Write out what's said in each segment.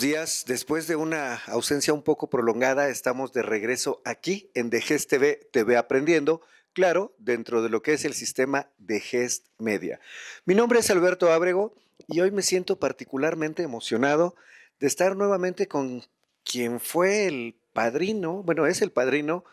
días. Después de una ausencia un poco prolongada, estamos de regreso aquí en Gest TV, TV Aprendiendo, claro, dentro de lo que es el sistema de GEST Media. Mi nombre es Alberto Ábrego y hoy me siento particularmente emocionado de estar nuevamente con quien fue el padrino, bueno, es el padrino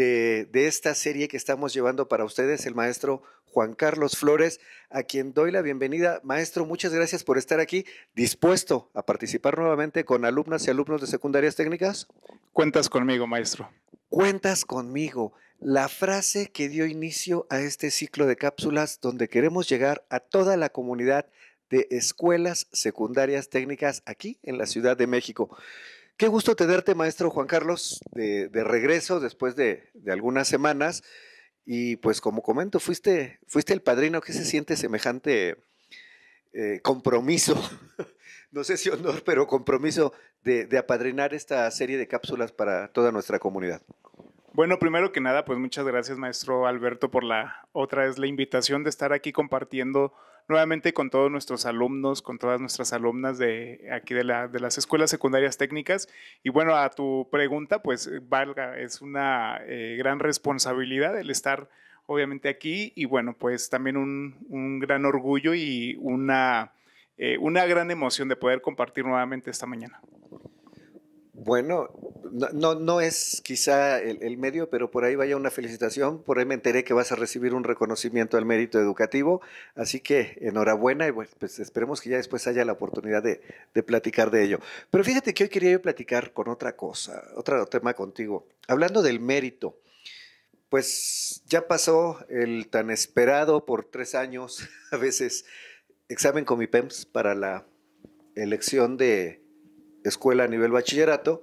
de, esta serie que estamos llevando para ustedes, el maestro Juan Carlos Flores, a quien doy la bienvenida. Maestro, muchas gracias por estar aquí, dispuesto a participar nuevamente con alumnas y alumnos de secundarias técnicas. Cuentas conmigo, maestro. Cuentas conmigo. La frase que dio inicio a este ciclo de cápsulas donde queremos llegar a toda la comunidad de escuelas secundarias técnicas aquí en la Ciudad de México. Qué gusto tenerte, maestro Juan Carlos, de, regreso después de, algunas semanas. Y pues como comento, fuiste, el padrino. que se siente semejante eh, compromiso? no sé si honor, pero compromiso de, de apadrinar esta serie de cápsulas para toda nuestra comunidad. Bueno, primero que nada, pues muchas gracias, maestro Alberto, por la otra vez la invitación de estar aquí compartiendo nuevamente con todos nuestros alumnos, con todas nuestras alumnas de aquí de, las escuelas secundarias técnicas. Y bueno, a tu pregunta, pues eh, valga, es una eh, gran responsabilidad el estar obviamente aquí y bueno, pues también un, gran orgullo y una, eh, una gran emoción de poder compartir nuevamente esta mañana. Bueno, no, no, es quizá el, medio, pero por ahí vaya una felicitación. Por ahí me enteré que vas a recibir un reconocimiento al mérito educativo. Así que enhorabuena y pues, pues esperemos que ya después haya la oportunidad de, de platicar de ello. Pero fíjate que hoy quería yo platicar con otra cosa, otro tema contigo. Hablando del mérito, pues ya pasó el tan esperado por tres años, a veces, examen con mi PEMS para la elección de escuela a nivel bachillerato.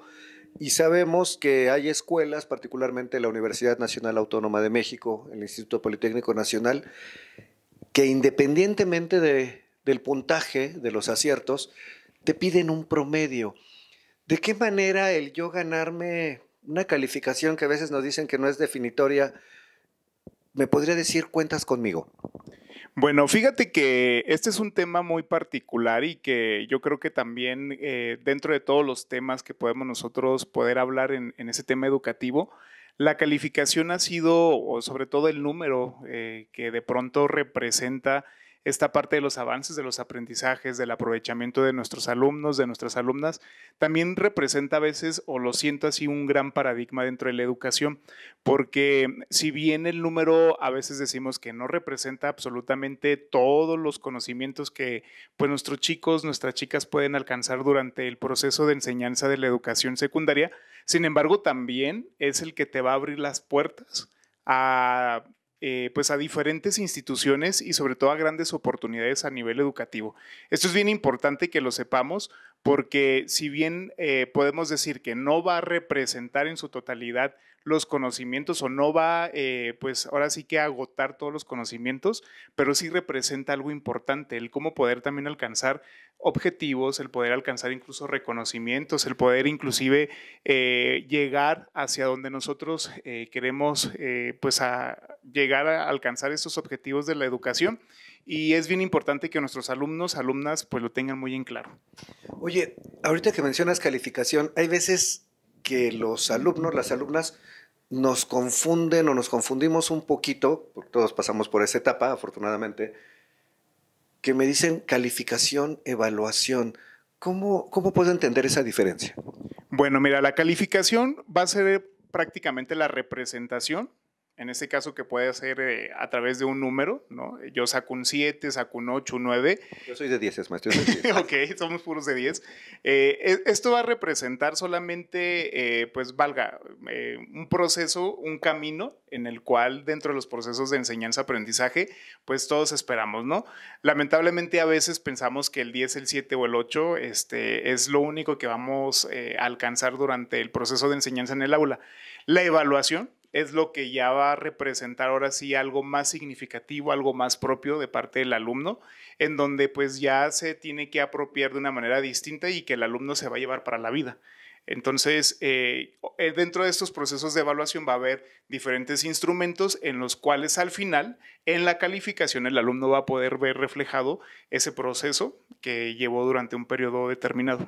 Y sabemos que hay escuelas, particularmente la Universidad Nacional Autónoma de México, el Instituto Politécnico Nacional, que independientemente del puntaje de los aciertos, te piden un promedio. ¿De qué manera el yo ganarme una calificación que a veces nos dicen que no es definitoria, me podría decir cuentas conmigo? Bueno, fíjate que este es un tema muy particular y que yo creo que también eh, dentro de todos los temas que podemos nosotros poder hablar en, ese tema educativo, la calificación ha sido, o sobre todo el número eh, que de pronto representa esta parte de los avances, de los aprendizajes, del aprovechamiento de nuestros alumnos, de nuestras alumnas, también representa a veces, o lo siento así, un gran paradigma dentro de la educación, porque si bien el número a veces decimos que no representa absolutamente todos los conocimientos que pues nuestros chicos, nuestras chicas pueden alcanzar durante el proceso de enseñanza de la educación secundaria, sin embargo también es el que te va a abrir las puertas a eh, pues a diferentes instituciones y sobre todo a grandes oportunidades a nivel educativo. Esto es bien importante que lo sepamos porque si bien eh, podemos decir que no va a representar en su totalidad los conocimientos o no va, eh, pues ahora sí que agotar todos los conocimientos, pero sí representa algo importante, el cómo poder también alcanzar objetivos, el poder alcanzar incluso reconocimientos, el poder inclusive eh, llegar hacia donde nosotros eh, queremos pues a llegar a alcanzar esos objetivos de la educación y es bien importante que nuestros alumnos, alumnas, pues lo tengan muy en claro. Oye, ahorita que mencionas calificación, hay veces que los alumnos, las alumnas, nos confunden o nos confundimos un poquito, porque todos pasamos por esa etapa, afortunadamente, que me dicen calificación, evaluación. ¿Cómo, cómo puedo entender esa diferencia? Bueno, mira, la calificación va a ser prácticamente la representación en este caso que puede ser eh, a través de un número, ¿no? Yo saco un 7, saco un 8, un 9. Yo soy de 10, es más, yo soy de 10. ok, somos puros de 10. Eh, e, esto va a representar solamente, eh, pues valga, un proceso, un camino en el cual dentro de los procesos de enseñanza-aprendizaje, pues todos esperamos, ¿no? Lamentablemente a veces pensamos que el 10, el 7 o el 8 este, es lo único que vamos a alcanzar durante el proceso de enseñanza en el aula. La evaluación es lo que ya va a representar ahora sí algo más significativo, algo más propio de parte del alumno, en donde pues ya se tiene que apropiar de una manera distinta y que el alumno se va a llevar para la vida. Entonces, eh, eh, dentro de estos procesos de evaluación va a haber diferentes instrumentos en los cuales al final, en la calificación, el alumno va a poder ver reflejado ese proceso que llevó durante un periodo determinado.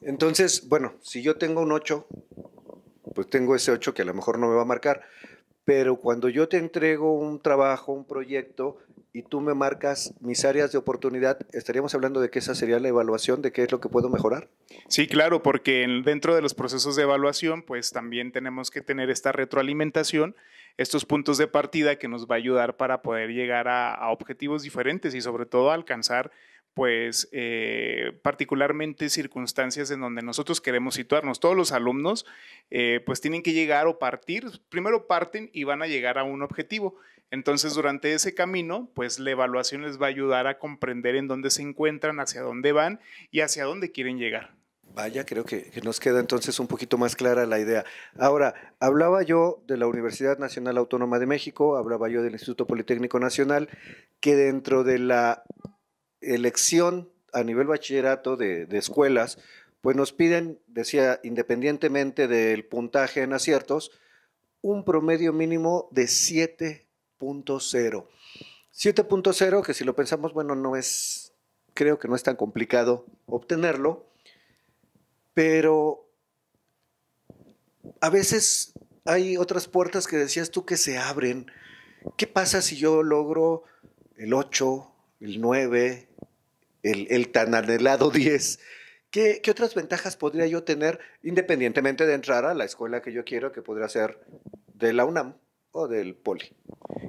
Entonces, bueno, si yo tengo un 8 pues tengo ese 8 que a lo mejor no me va a marcar. Pero cuando yo te entrego un trabajo, un proyecto, y tú me marcas mis áreas de oportunidad, estaríamos hablando de que esa sería la evaluación de qué es lo que puedo mejorar. Sí, claro, porque dentro de los procesos de evaluación, pues también tenemos que tener esta retroalimentación, estos puntos de partida que nos va a ayudar para poder llegar a, objetivos diferentes y sobre todo alcanzar pues eh, particularmente circunstancias en donde nosotros queremos situarnos. Todos los alumnos eh, pues tienen que llegar o partir, primero parten y van a llegar a un objetivo. Entonces durante ese camino pues la evaluación les va a ayudar a comprender en dónde se encuentran, hacia dónde van y hacia dónde quieren llegar. Vaya, creo que, nos queda entonces un poquito más clara la idea. Ahora, hablaba yo de la Universidad Nacional Autónoma de México, hablaba yo del Instituto Politécnico Nacional, que dentro de la elección a nivel bachillerato de, escuelas, pues nos piden, decía, independientemente del puntaje en aciertos, un promedio mínimo de 7.0. 7.0, que si lo pensamos, bueno, no es, creo que no es tan complicado obtenerlo, pero a veces hay otras puertas que decías tú que se abren. ¿Qué pasa si yo logro el 8, el 9, el, el tan anhelado 10. ¿Qué, otras ventajas podría yo tener independientemente de entrar a la escuela que yo quiero, que podría ser de la UNAM o del POLI?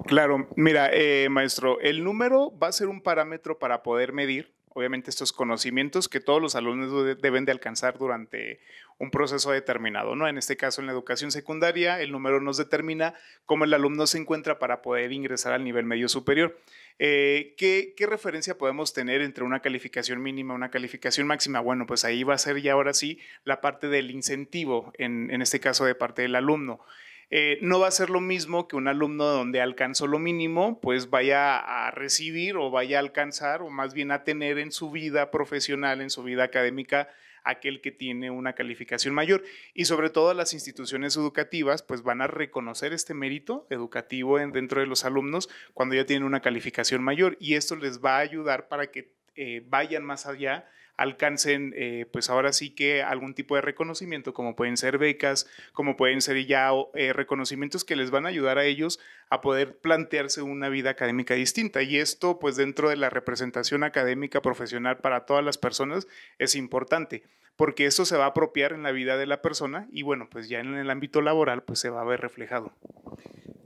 Claro, mira, eh, maestro, el número va a ser un parámetro para poder medir obviamente estos conocimientos que todos los alumnos deben de alcanzar durante un proceso determinado, ¿no? En este caso, en la educación secundaria, el número nos determina cómo el alumno se encuentra para poder ingresar al nivel medio superior. Eh, ¿qué, referencia podemos tener entre una calificación mínima y una calificación máxima? Bueno, pues ahí va a ser ya ahora sí la parte del incentivo, en este caso de parte del alumno. Eh, no va a ser lo mismo que un alumno donde alcanzó lo mínimo, pues vaya a recibir o vaya a alcanzar o más bien a tener en su vida profesional, en su vida académica, aquel que tiene una calificación mayor. Y sobre todo las instituciones educativas pues van a reconocer este mérito educativo dentro de los alumnos cuando ya tienen una calificación mayor y esto les va a ayudar para que eh, vayan más allá alcancen, eh, pues ahora sí que algún tipo de reconocimiento, como pueden ser becas, como pueden ser ya eh, reconocimientos que les van a ayudar a ellos a poder plantearse una vida académica distinta. Y esto, pues dentro de la representación académica profesional para todas las personas, es importante porque esto se va a apropiar en la vida de la persona y bueno, pues ya en el ámbito laboral pues se va a ver reflejado.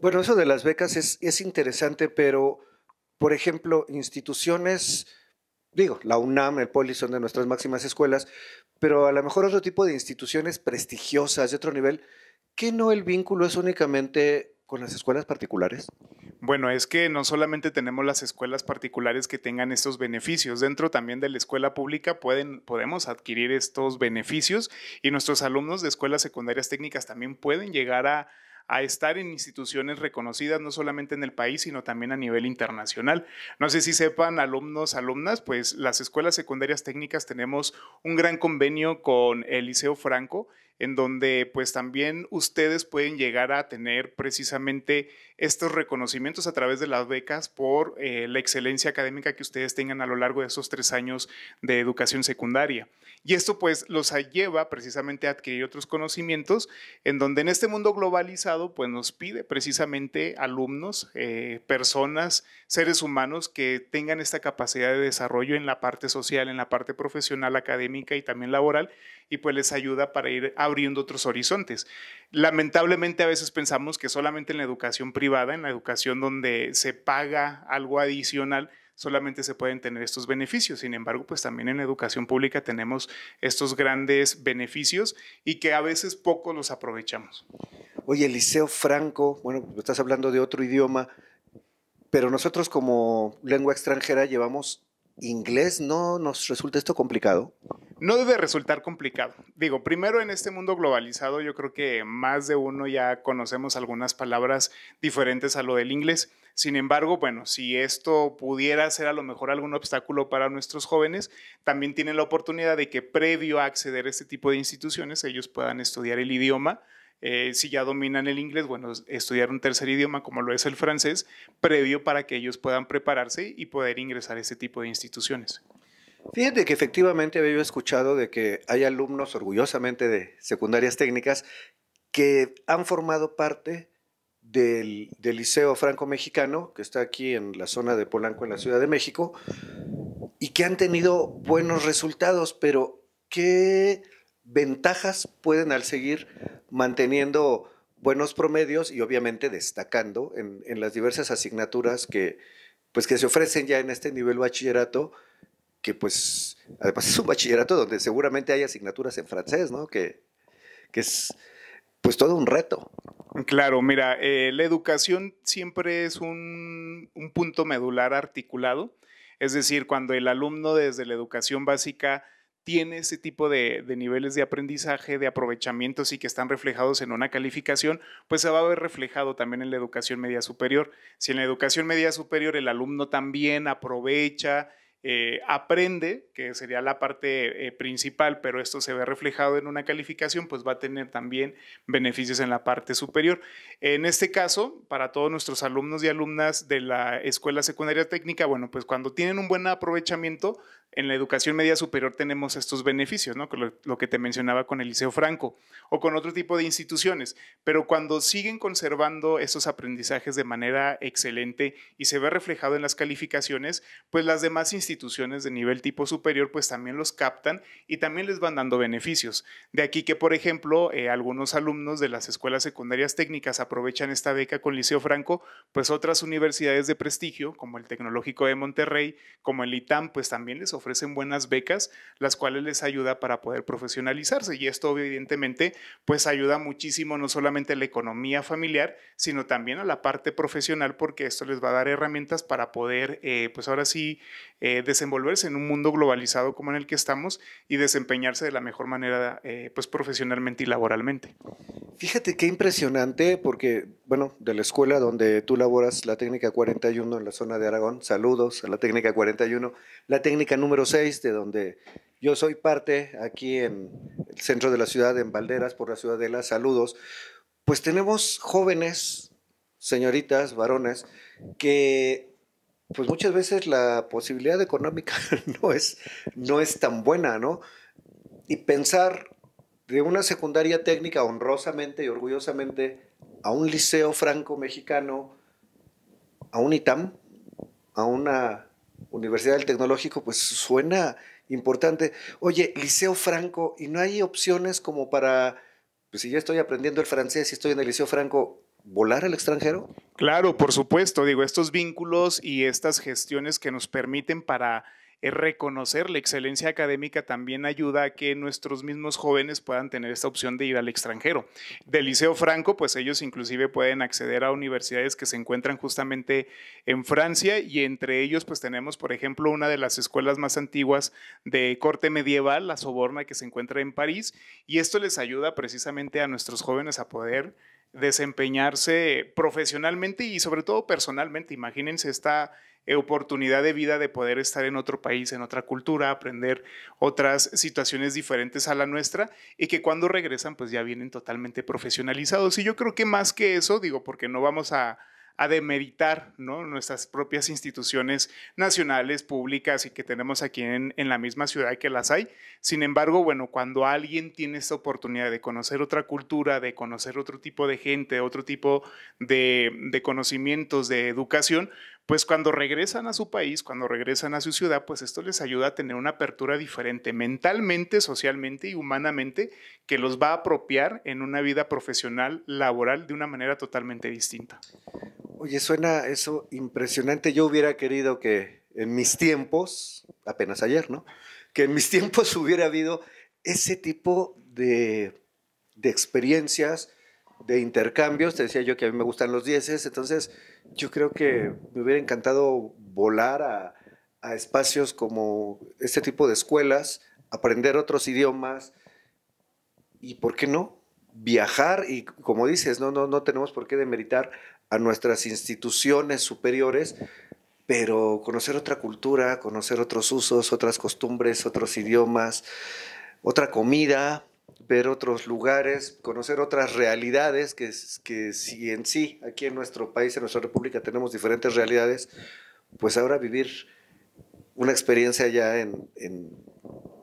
Bueno, eso de las becas es, es interesante, pero por ejemplo, instituciones digo, la UNAM, el Poli son de nuestras máximas escuelas, pero a lo mejor otro tipo de instituciones prestigiosas de otro nivel, ¿qué no el vínculo es únicamente con las escuelas particulares? Bueno, es que no solamente tenemos las escuelas particulares que tengan estos beneficios, dentro también de la escuela pública pueden, podemos adquirir estos beneficios y nuestros alumnos de escuelas secundarias técnicas también pueden llegar a a estar en instituciones reconocidas, no solamente en el país, sino también a nivel internacional. No sé si sepan, alumnos, alumnas, pues las escuelas secundarias técnicas tenemos un gran convenio con el Liceo Franco en donde pues también ustedes pueden llegar a tener precisamente estos reconocimientos a través de las becas por eh, la excelencia académica que ustedes tengan a lo largo de esos tres años de educación secundaria. Y esto pues los lleva precisamente a adquirir otros conocimientos en donde en este mundo globalizado pues nos pide precisamente alumnos, eh, personas, seres humanos que tengan esta capacidad de desarrollo en la parte social, en la parte profesional, académica y también laboral y pues les ayuda para ir abriendo otros horizontes. Lamentablemente a veces pensamos que solamente en la educación privada, en la educación donde se paga algo adicional, solamente se pueden tener estos beneficios. Sin embargo, pues también en la educación pública tenemos estos grandes beneficios y que a veces poco los aprovechamos. Oye, el Liceo Franco, bueno, estás hablando de otro idioma, pero nosotros como lengua extranjera llevamos inglés no nos resulta esto complicado? No debe resultar complicado. Digo, primero en este mundo globalizado yo creo que más de uno ya conocemos algunas palabras diferentes a lo del inglés. Sin embargo, bueno, si esto pudiera ser a lo mejor algún obstáculo para nuestros jóvenes, también tienen la oportunidad de que previo a acceder a este tipo de instituciones ellos puedan estudiar el idioma eh, si ya dominan el inglés, bueno, estudiar un tercer idioma como lo es el francés, previo para que ellos puedan prepararse y poder ingresar a ese tipo de instituciones. Fíjate que efectivamente había escuchado de que hay alumnos orgullosamente de secundarias técnicas que han formado parte del, del Liceo Franco-Mexicano, que está aquí en la zona de Polanco, en la Ciudad de México, y que han tenido buenos resultados, pero ¿qué ventajas pueden al seguir manteniendo buenos promedios y obviamente destacando en, las diversas asignaturas que, pues, que se ofrecen ya en este nivel bachillerato, que pues además es un bachillerato donde seguramente hay asignaturas en francés, Que, es pues todo un reto. Claro, mira, eh, la educación siempre es un, un punto medular articulado, es decir, cuando el alumno desde la educación básica tiene ese tipo de, niveles de aprendizaje, de aprovechamiento, y que están reflejados en una calificación, pues se va a ver reflejado también en la educación media superior. Si en la educación media superior el alumno también aprovecha, eh, aprende, que sería la parte eh, principal, pero esto se ve reflejado en una calificación, pues va a tener también beneficios en la parte superior. En este caso, para todos nuestros alumnos y alumnas de la Escuela Secundaria Técnica, bueno, pues cuando tienen un buen aprovechamiento, en la educación media superior tenemos estos beneficios, ¿no? Lo, que te mencionaba con el Liceo Franco o con otro tipo de instituciones, pero cuando siguen conservando esos aprendizajes de manera excelente y se ve reflejado en las calificaciones, pues las demás instituciones de nivel tipo superior pues también los captan y también les van dando beneficios. De aquí que, por ejemplo, eh, algunos alumnos de las escuelas secundarias técnicas aprovechan esta beca con Liceo Franco, pues otras universidades de prestigio, como el Tecnológico de Monterrey, como el ITAM, pues también les ofrecen ofrecen buenas becas, las cuales les ayuda para poder profesionalizarse. Y esto evidentemente pues ayuda muchísimo no solamente a la economía familiar, sino también a la parte profesional, porque esto les va a dar herramientas para poder eh, pues ahora sí eh, desenvolverse en un mundo globalizado como en el que estamos y desempeñarse de la mejor manera eh, pues profesionalmente y laboralmente. Fíjate qué impresionante porque bueno, de la escuela donde tú laboras, la técnica 41 en la zona de Aragón. Saludos a la técnica 41, la técnica número 6 de donde yo soy parte aquí en el centro de la ciudad, en Valderas, por la Ciudadela. Saludos. Pues tenemos jóvenes, señoritas, varones, que pues muchas veces la posibilidad económica no es, no es tan buena, ¿no? Y pensar de una secundaria técnica honrosamente y orgullosamente a un liceo franco-mexicano, a un ITAM, a una Universidad del Tecnológico, pues suena importante. Oye, liceo franco, ¿y no hay opciones como para, pues si yo estoy aprendiendo el francés y estoy en el liceo franco, volar al extranjero? Claro, por supuesto, digo, estos vínculos y estas gestiones que nos permiten para reconocer la excelencia académica también ayuda a que nuestros mismos jóvenes puedan tener esta opción de ir al extranjero. Del Liceo Franco, pues ellos inclusive pueden acceder a universidades que se encuentran justamente en Francia y entre ellos pues tenemos, por ejemplo, una de las escuelas más antiguas de corte medieval, la Soborna, que se encuentra en París y esto les ayuda precisamente a nuestros jóvenes a poder desempeñarse profesionalmente y sobre todo personalmente. Imagínense esta eh, oportunidad de vida de poder estar en otro país, en otra cultura, aprender otras situaciones diferentes a la nuestra y que cuando regresan pues ya vienen totalmente profesionalizados. Y yo creo que más que eso, digo, porque no vamos a, a demeritar nuestras propias instituciones nacionales, públicas y que tenemos aquí en, la misma ciudad que las hay. Sin embargo, bueno, cuando alguien tiene esta oportunidad de conocer otra cultura, de conocer otro tipo de gente, otro tipo de conocimientos, de educación, pues cuando regresan a su país, cuando regresan a su ciudad, pues esto les ayuda a tener una apertura diferente mentalmente, socialmente y humanamente que los va a apropiar en una vida profesional, laboral, de una manera totalmente distinta. Oye, suena eso impresionante. Yo hubiera querido que en mis tiempos, apenas ayer, ¿no? Que en mis tiempos hubiera habido ese tipo de, experiencias de intercambios, te decía yo que a mí me gustan los dieces, entonces yo creo que me hubiera encantado volar a, espacios como este tipo de escuelas, aprender otros idiomas y, ¿por qué no? Viajar y, como dices, no, no, no tenemos por qué demeritar a nuestras instituciones superiores, pero conocer otra cultura, conocer otros usos, otras costumbres, otros idiomas, otra comida, ver otros lugares, conocer otras realidades que, que si en sí, aquí en nuestro país, en nuestra república, tenemos diferentes realidades, pues ahora vivir una experiencia ya en, en,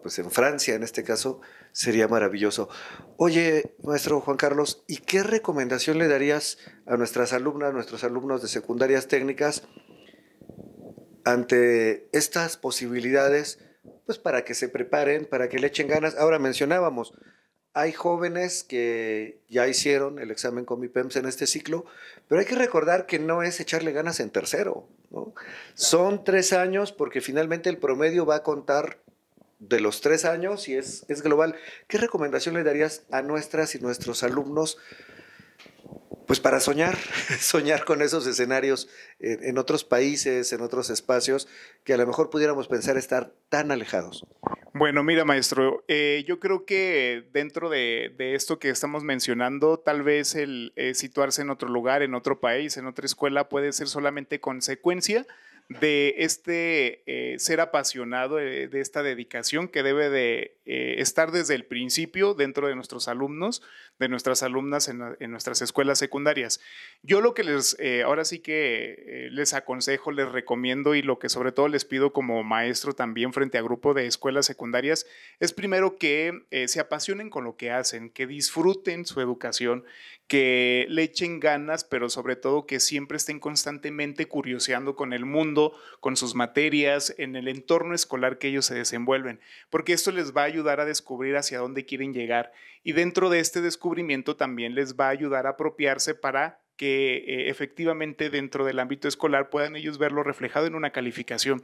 pues en Francia, en este caso, sería maravilloso. Oye, maestro Juan Carlos, ¿y qué recomendación le darías a nuestras alumnas, a nuestros alumnos de secundarias técnicas ante estas posibilidades? Pues para que se preparen, para que le echen ganas. Ahora mencionábamos, hay jóvenes que ya hicieron el examen con mi PEMS en este ciclo, pero hay que recordar que no es echarle ganas en tercero. Son tres años porque finalmente el promedio va a contar de los tres años y es, es global. ¿Qué recomendación le darías a nuestras y nuestros alumnos? Pues para soñar, soñar con esos escenarios en otros países, en otros espacios, que a lo mejor pudiéramos pensar estar tan alejados. Bueno, mira, maestro, eh, yo creo que dentro de, esto que estamos mencionando, tal vez el eh, situarse en otro lugar, en otro país, en otra escuela, puede ser solamente consecuencia de este eh, ser apasionado, de esta dedicación que debe de eh, estar desde el principio dentro de nuestros alumnos, de nuestras alumnas en, nuestras escuelas secundarias. Yo lo que les, eh, ahora sí que eh, les aconsejo, les recomiendo y lo que sobre todo les pido como maestro también frente a grupo de escuelas secundarias es primero que se apasionen con lo que hacen, que disfruten su educación, que le echen ganas, pero sobre todo que siempre estén constantemente curioseando con el mundo, con sus materias, en el entorno escolar que ellos se desenvuelven, porque esto les va a ayudar a descubrir hacia dónde quieren llegar y dentro de este descubrimiento también les va a ayudar a apropiarse para que eh, efectivamente dentro del ámbito escolar puedan ellos verlo reflejado en una calificación.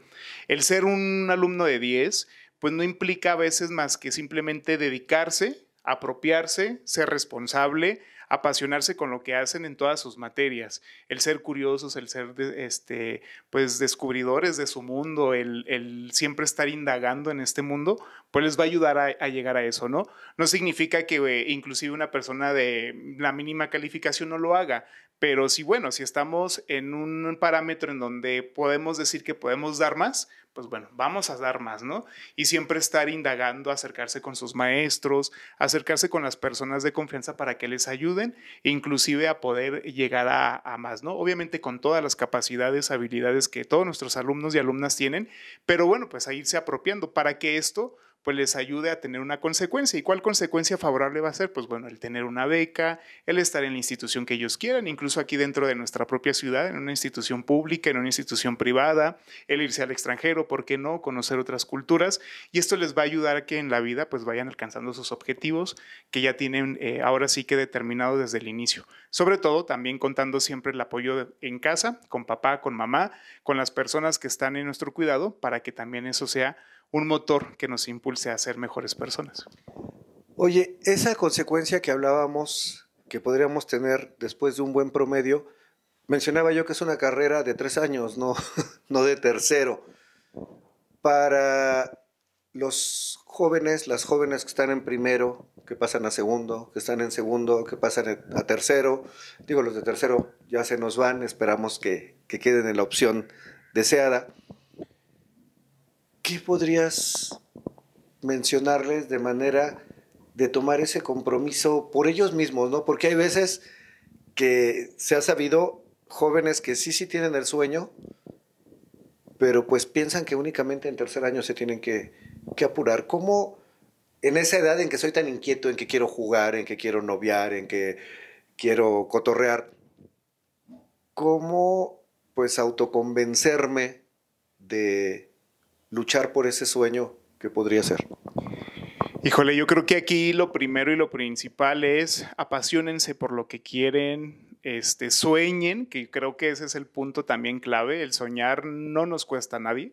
El ser un alumno de 10, pues no implica a veces más que simplemente dedicarse, apropiarse, ser responsable, apasionarse con lo que hacen en todas sus materias, el ser curiosos, el ser este, pues, descubridores de su mundo, el, siempre estar indagando en este mundo, pues les va a ayudar a, llegar a eso, ¿no? No significa que eh, inclusive una persona de la mínima calificación no lo haga, pero si bueno, si estamos en un parámetro en donde podemos decir que podemos dar más, pues bueno, vamos a dar más, ¿no? Y siempre estar indagando, acercarse con sus maestros, acercarse con las personas de confianza para que les ayuden, e inclusive a poder llegar a, a más, ¿no? Obviamente con todas las capacidades, habilidades que todos nuestros alumnos y alumnas tienen, pero bueno, pues a irse apropiando para que esto pues les ayude a tener una consecuencia. ¿Y cuál consecuencia favorable va a ser? Pues bueno, el tener una beca, el estar en la institución que ellos quieran, incluso aquí dentro de nuestra propia ciudad, en una institución pública, en una institución privada, el irse al extranjero, ¿por qué no? Conocer otras culturas. Y esto les va a ayudar a que en la vida pues vayan alcanzando sus objetivos que ya tienen eh, ahora sí que determinados desde el inicio. Sobre todo también contando siempre el apoyo en casa, con papá, con mamá, con las personas que están en nuestro cuidado, para que también eso sea un motor que nos impulse a ser mejores personas. Oye, esa consecuencia que hablábamos que podríamos tener después de un buen promedio, mencionaba yo que es una carrera de tres años, no, no de tercero. Para los jóvenes, las jóvenes que están en primero, que pasan a segundo, que están en segundo, que pasan a tercero, digo, los de tercero ya se nos van, esperamos que, que queden en la opción deseada. ¿qué podrías mencionarles de manera de tomar ese compromiso por ellos mismos, ¿no? Porque hay veces que se ha sabido jóvenes que sí, sí tienen el sueño, pero pues piensan que únicamente en tercer año se tienen que, que apurar. ¿Cómo en esa edad en que soy tan inquieto, en que quiero jugar, en que quiero noviar, en que quiero cotorrear, cómo pues autoconvencerme de luchar por ese sueño que podría ser? Híjole, yo creo que aquí lo primero y lo principal es apasionense por lo que quieren, este, sueñen, que creo que ese es el punto también clave, el soñar no nos cuesta a nadie.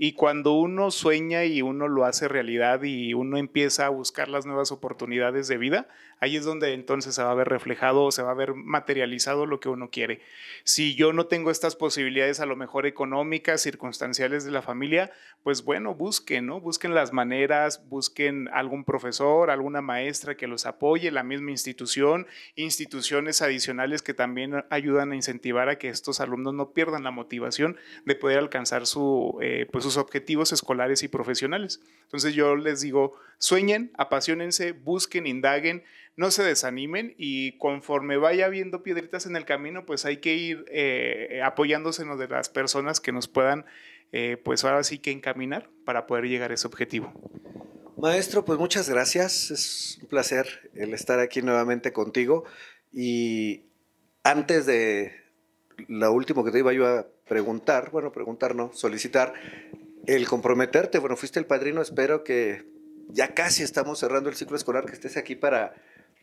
Y cuando uno sueña y uno lo hace realidad y uno empieza a buscar las nuevas oportunidades de vida, ahí es donde entonces se va a ver reflejado o se va a ver materializado lo que uno quiere. Si yo no tengo estas posibilidades a lo mejor económicas, circunstanciales de la familia, pues bueno, busquen, ¿no? Busquen las maneras, busquen algún profesor, alguna maestra que los apoye, la misma institución, instituciones adicionales que también ayudan a incentivar a que estos alumnos no pierdan la motivación de poder alcanzar su, eh, pues, objetivos escolares y profesionales. Entonces yo les digo, sueñen, apasionense, busquen, indaguen, no se desanimen y conforme vaya viendo piedritas en el camino, pues hay que ir eh, apoyándose en de las personas que nos puedan, eh, pues ahora sí que encaminar para poder llegar a ese objetivo. Maestro, pues muchas gracias. Es un placer el estar aquí nuevamente contigo. Y antes de lo último que te iba yo a preguntar, bueno, preguntar no, solicitar el comprometerte. Bueno, fuiste el padrino, espero que ya casi estamos cerrando el ciclo escolar, que estés aquí para,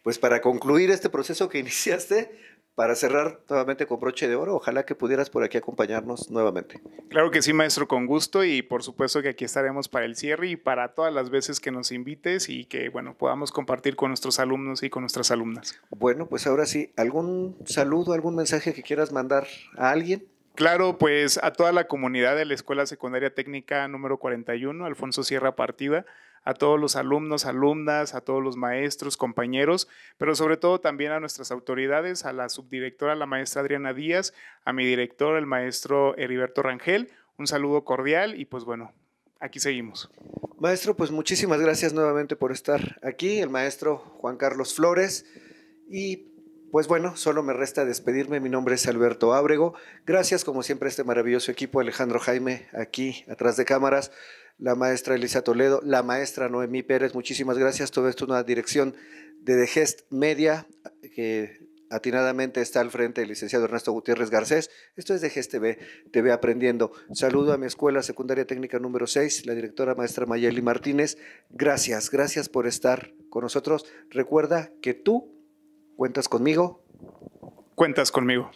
pues, para concluir este proceso que iniciaste, para cerrar nuevamente con broche de oro, ojalá que pudieras por aquí acompañarnos nuevamente. Claro que sí, maestro, con gusto y por supuesto que aquí estaremos para el cierre y para todas las veces que nos invites y que bueno, podamos compartir con nuestros alumnos y con nuestras alumnas. Bueno, pues ahora sí, ¿algún saludo, algún mensaje que quieras mandar a alguien? Claro, pues a toda la comunidad de la Escuela Secundaria Técnica número 41, Alfonso Sierra Partida, a todos los alumnos, alumnas, a todos los maestros, compañeros, pero sobre todo también a nuestras autoridades, a la subdirectora, la maestra Adriana Díaz, a mi director, el maestro Heriberto Rangel. Un saludo cordial y pues bueno, aquí seguimos. Maestro, pues muchísimas gracias nuevamente por estar aquí, el maestro Juan Carlos Flores. Y pues bueno, solo me resta despedirme. Mi nombre es Alberto Ábrego. Gracias, como siempre, a este maravilloso equipo, Alejandro Jaime, aquí atrás de cámaras, la maestra Elisa Toledo, la maestra Noemí Pérez. Muchísimas gracias. Todo esto es una dirección de The Gest Media, que atinadamente está al frente el licenciado Ernesto Gutiérrez Garcés. Esto es de TV, TV Aprendiendo. Saludo a mi escuela secundaria técnica número 6, la directora maestra Mayeli Martínez. Gracias, gracias por estar con nosotros. Recuerda que tú ¿Cuentas conmigo? Cuentas conmigo.